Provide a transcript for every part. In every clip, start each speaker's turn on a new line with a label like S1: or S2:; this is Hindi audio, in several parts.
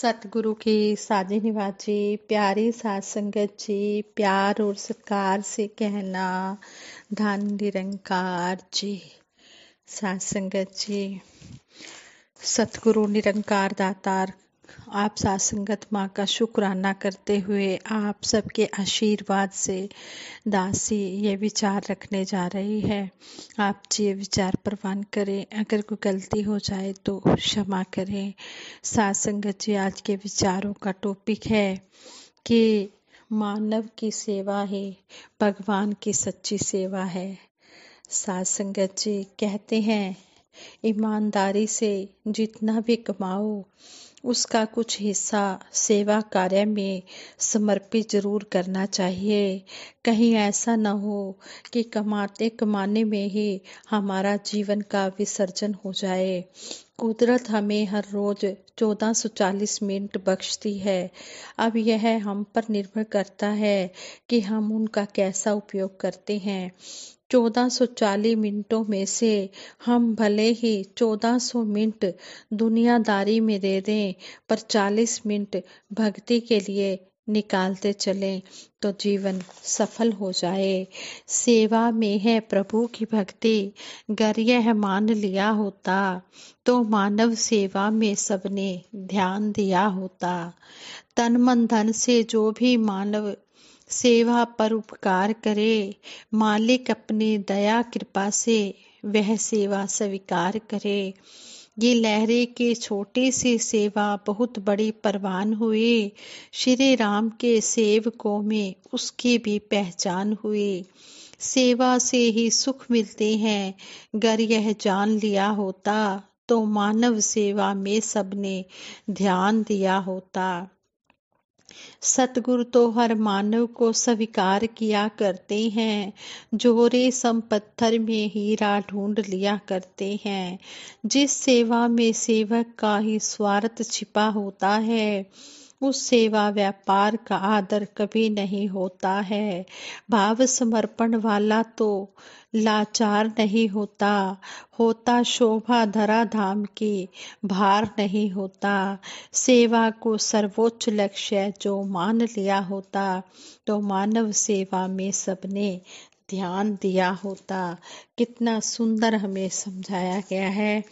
S1: सतगुरु की साजी जी प्यारी सात संगत जी प्यार और सत्कार से कहना धन निरंकार जी सात संगत जी सतगुरु निरंकार दातार आप सासंगत माँ का शुक्राना करते हुए आप सबके आशीर्वाद से दासी ये विचार रखने जा रही है आप जी ये विचार प्रवान करें अगर कोई गलती हो जाए तो क्षमा करें सासंगत जी आज के विचारों का टॉपिक है कि मानव की सेवा ही भगवान की सच्ची सेवा है सासंगत जी कहते हैं ईमानदारी से जितना भी कमाओ उसका कुछ हिस्सा सेवा कार्य में समर्पित जरूर करना चाहिए कहीं ऐसा न हो कि कमाते कमाने में ही हमारा जीवन का विसर्जन हो जाए कुदरत हमें हर रोज चौदह सौ चालीस मिनट बख्शती है अब यह हम पर निर्भर करता है कि हम उनका कैसा उपयोग करते हैं 1440 चालीस मिनटों में से हम भले ही 1400 मिनट दुनियादारी में दे दें पर चालीस मिनट भक्ति के लिए निकालते चलें तो जीवन सफल हो जाए सेवा में है प्रभु की भक्ति गर यह मान लिया होता तो मानव सेवा में सबने ध्यान दिया होता तन मन धन से जो भी मानव सेवा पर उपकार करे मालिक अपने दया कृपा से वह सेवा स्वीकार करे ये लहरे के छोटे से सेवा बहुत बड़ी परवान हुए श्री राम के सेवकों में उसकी भी पहचान हुई सेवा से ही सुख मिलते हैं गर यह जान लिया होता तो मानव सेवा में सबने ध्यान दिया होता सतगुरु तो हर मानव को स्वीकार किया करते हैं जोरे सम पत्थर में हीरा ढूंढ लिया करते हैं जिस सेवा में सेवक का ही स्वार्थ छिपा होता है उस सेवा व्यापार का आदर कभी नहीं होता है भाव समर्पण वाला तो लाचार नहीं होता होता शोभा धरा धाम की भार नहीं होता सेवा को सर्वोच्च लक्ष्य जो मान लिया होता तो मानव सेवा में सबने ध्यान दिया होता कितना सुंदर हमें समझाया गया है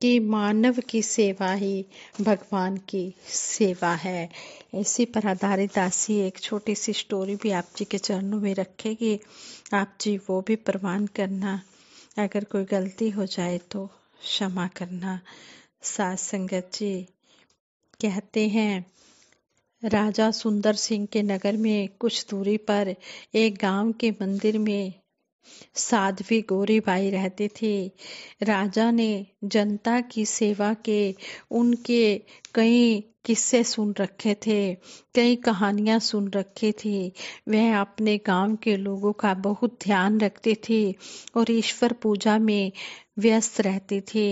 S1: कि मानव की सेवा ही भगवान की सेवा है इसी पर आधारित ऐसी एक छोटी सी स्टोरी भी आप जी के चरणों में रखेगी आप जी वो भी प्रवान करना अगर कोई गलती हो जाए तो क्षमा करना सास संगत जी कहते हैं राजा सुंदर सिंह के नगर में कुछ दूरी पर एक गांव के मंदिर में साध्वी गोरीबाई रहती थी राजा ने जनता की सेवा के उनके कई किस्से सुन रखे थे कई कहानियां सुन रखी थी वह अपने गांव के लोगों का बहुत ध्यान रखती थी और ईश्वर पूजा में व्यस्त रहती थी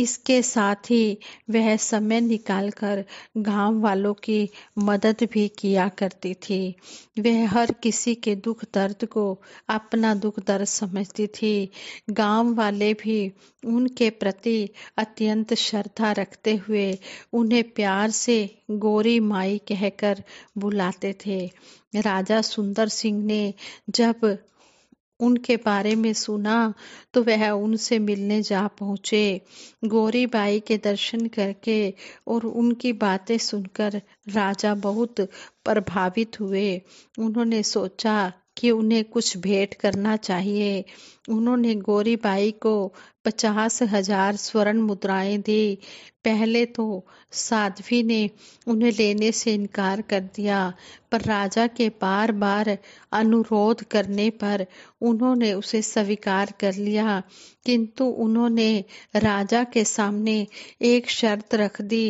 S1: इसके साथ ही वह समय निकालकर गांव वालों की मदद भी किया करती थी वह हर किसी के दुख दर्द को अपना दुख दर्द समझती थी गांव वाले भी उनके प्रति अत्यंत श्रद्धा रखते हुए उन्हें प्यार से गोरी माई कहकर बुलाते थे राजा सुंदर सिंह ने जब उनके बारे में सुना तो वह उनसे मिलने जा पहुंचे गोरी बाई के दर्शन करके और उनकी बातें सुनकर राजा बहुत प्रभावित हुए उन्होंने सोचा कि उन्हें कुछ भेंट करना चाहिए उन्होंने बाई को पचास हजार स्वर्ण मुद्राएं दी पहले तो साध्वी ने उन्हें लेने से इनकार कर दिया पर राजा के बार बार अनुरोध करने पर उन्होंने उसे स्वीकार कर लिया किंतु उन्होंने राजा के सामने एक शर्त रख दी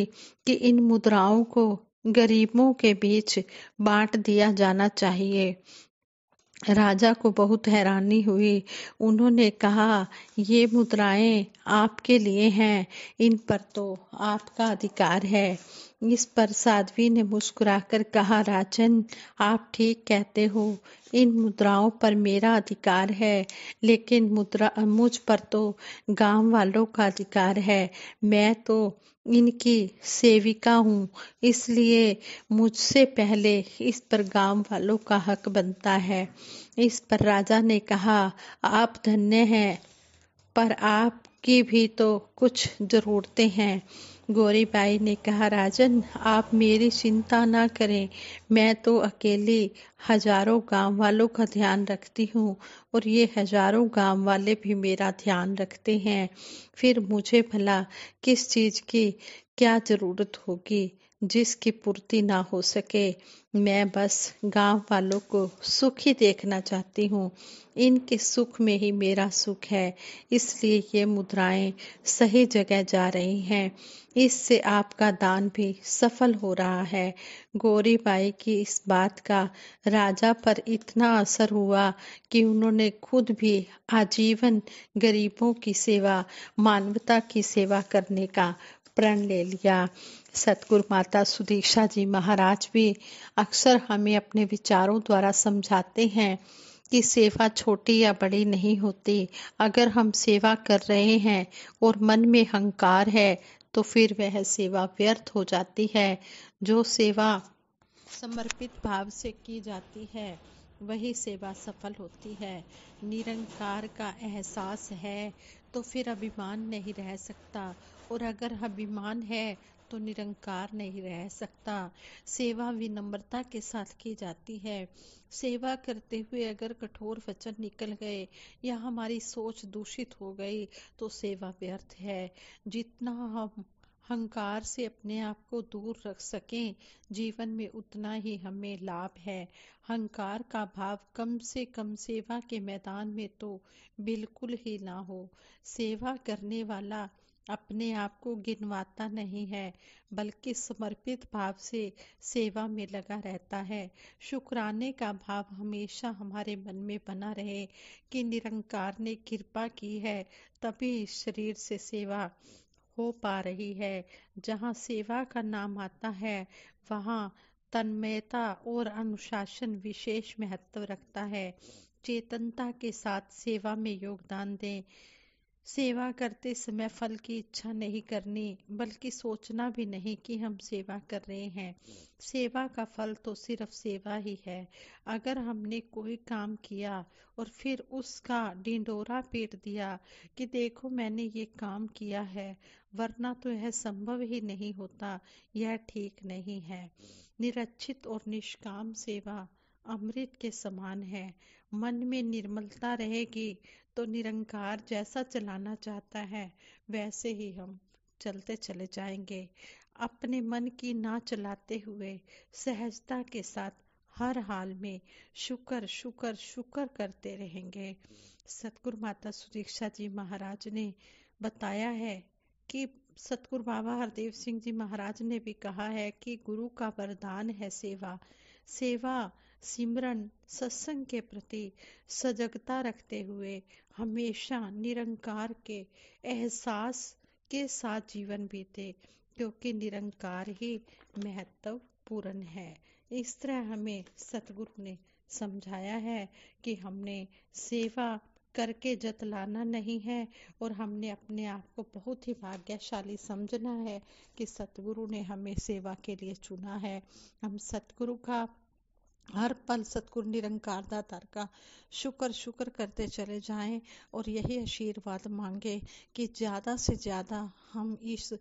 S1: कि इन मुद्राओं को गरीबों के बीच बांट दिया जाना चाहिए राजा को बहुत हैरानी हुई उन्होंने कहा ये मुद्राएं आपके लिए हैं इन पर तो आपका अधिकार है इस पर साध्वी ने मुस्कुराकर कहा राजन आप ठीक कहते हो इन मुद्राओं पर मेरा अधिकार है लेकिन मुद्रा मुझ पर तो गांव वालों का अधिकार है मैं तो इनकी सेविका हूँ इसलिए मुझसे पहले इस पर गांव वालों का हक बनता है इस पर राजा ने कहा आप धन्य हैं पर आपकी भी तो कुछ ज़रूरतें हैं गोरीबाई ने कहा राजन आप मेरी चिंता ना करें मैं तो अकेली हजारों गांव वालों का ध्यान रखती हूँ और ये हजारों गांव वाले भी मेरा ध्यान रखते हैं फिर मुझे भला किस चीज़ की क्या ज़रूरत होगी जिसकी पूर्ति ना हो सके मैं बस गांव वालों को सुखी देखना चाहती हूँ इनके सुख में ही मेरा सुख है इसलिए ये मुद्राएं सही जगह जा रही हैं इससे आपका दान भी सफल हो रहा है गोरी बाई की इस बात का राजा पर इतना असर हुआ कि उन्होंने खुद भी आजीवन गरीबों की सेवा मानवता की सेवा करने का प्रण ले लिया सतगुरु माता सुदीक्षा जी महाराज भी अक्सर हमें अपने विचारों द्वारा समझाते हैं कि सेवा छोटी या बड़ी नहीं होती अगर हम सेवा कर रहे हैं और मन में हंकार है तो फिर वह सेवा व्यर्थ हो जाती है जो सेवा समर्पित भाव से की जाती है वही सेवा सफल होती है निरंकार का एहसास है तो फिर अभिमान नहीं रह सकता और अगर अभिमान है तो निरंकार नहीं रह सकता सेवा विनम्रता के साथ की जाती है सेवा करते हुए अगर कठोर वचन निकल गए या हमारी सोच दूषित हो गई तो सेवा व्यर्थ है जितना हम हंकार से अपने आप को दूर रख सकें जीवन में उतना ही हमें लाभ है हंकार का भाव कम से कम सेवा के मैदान में तो बिल्कुल ही ना हो सेवा करने वाला अपने आप को गिनवाता नहीं है बल्कि समर्पित भाव से सेवा में लगा रहता है शुक्राने का भाव हमेशा हमारे मन में बना रहे कि निरंकार ने कृपा की है तभी शरीर से सेवा हो पा रही है जहाँ सेवा का नाम आता है वहाँ तन्मयता और अनुशासन विशेष महत्व रखता है चेतनता के साथ सेवा में योगदान दें सेवा करते समय फल की इच्छा नहीं करनी बल्कि सोचना भी नहीं कि हम सेवा कर रहे हैं सेवा का फल तो सिर्फ सेवा ही है अगर हमने कोई काम किया और फिर उसका डिंडोरा पीट दिया कि देखो मैंने ये काम किया है वरना तो यह संभव ही नहीं होता यह ठीक नहीं है निरक्षित और निष्काम सेवा अमृत के समान है मन में निर्मलता रहेगी तो निरंकार जैसा चलाना चाहता है वैसे ही हम चलते चले जाएंगे अपने मन की ना चलाते हुए सहजता के साथ हर हाल में शुक्र शुक्र शुक्र करते रहेंगे सतगुरु माता सुदीक्षा जी महाराज ने बताया है कि सतगुरु बाबा हरदेव सिंह जी महाराज ने भी कहा है कि गुरु का वरदान है सेवा सेवा सिमरन सत्संग के प्रति सजगता रखते हुए हमेशा निरंकार के एहसास के साथ जीवन बीते क्योंकि निरंकार ही महत्वपूर्ण है इस तरह हमें सतगुरु ने समझाया है कि हमने सेवा करके जतलाना नहीं है और हमने अपने आप को बहुत ही भाग्यशाली समझना है कि सतगुरु ने हमें सेवा के लिए चुना है हम सतगुरु का हर पल सतगुरु निरंकार दा तारका शुक्र शुक्र करते चले जाएं और यही आशीर्वाद मांगे कि ज़्यादा से ज़्यादा हम इस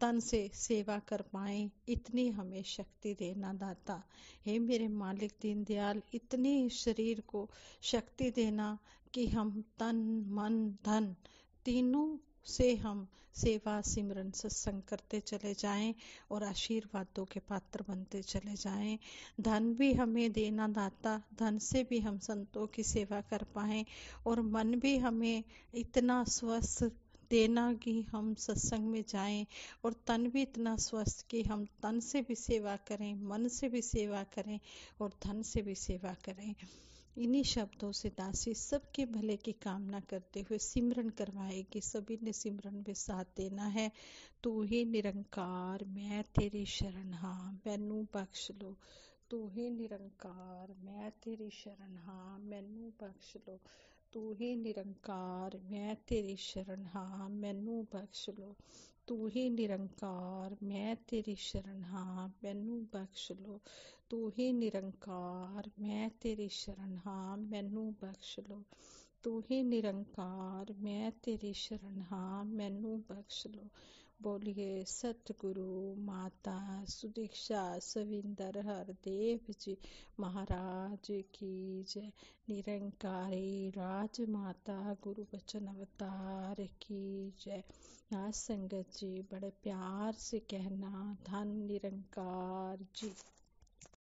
S1: तन से सेवा कर पाएं इतनी हमें शक्ति देना दाता हे मेरे मालिक दीनदयाल इतनी शरीर को शक्ति देना कि हम तन मन धन तीनों से हम सेवा सिमरन सत्संग करते चले जाएं और आशीर्वादों के पात्र बनते चले जाएं धन भी हमें देना दाता धन से भी हम संतों की सेवा कर पाए और मन भी हमें इतना स्वस्थ देना कि हम सत्संग में जाएं और तन भी इतना स्वस्थ कि हम तन से भी सेवा करें मन से भी सेवा करें और धन से भी सेवा करें इन्हीं शब्दों से दासी सबके भले की कामना करते हुए सिमरन करवाए कि सभी ने सिमरन में साथ देना है तू ही निरंकार मैं तेरी शरण हाँ मैनू बख्श लो तू ही निरंकार मैं तेरी शरण हाँ मैनू बख्श लो ਤੂੰ ਹੀ ਨਿਰੰਕਾਰ ਮੈਂ ਤੇਰੀ ਸ਼ਰਨ ਹਾਂ ਮੈਨੂੰ ਬਖਸ਼ ਲੋ ਤੂੰ ਹੀ ਨਿਰੰਕਾਰ ਮੈਂ ਤੇਰੀ ਸ਼ਰਨ ਹਾਂ ਮੈਨੂੰ ਬਖਸ਼ ਲੋ ਤੂੰ ਹੀ ਨਿਰੰਕਾਰ ਮੈਂ ਤੇਰੀ ਸ਼ਰਨ ਹਾਂ ਮੈਨੂੰ ਬਖਸ਼ ਲੋ ਤੂੰ ਹੀ ਨਿਰੰਕਾਰ ਮੈਂ ਤੇਰੀ ਸ਼ਰਨ ਹਾਂ ਮੈਨੂੰ ਬਖਸ਼ ਲੋ बोलिए सतगुरु माता सुदीक्षा सविंदर हरदेव जी महाराज की जय निरंकारी राज माता गुरु बचन अवतार की जय नाथ संगत जी बड़े प्यार से कहना धन निरंकार जी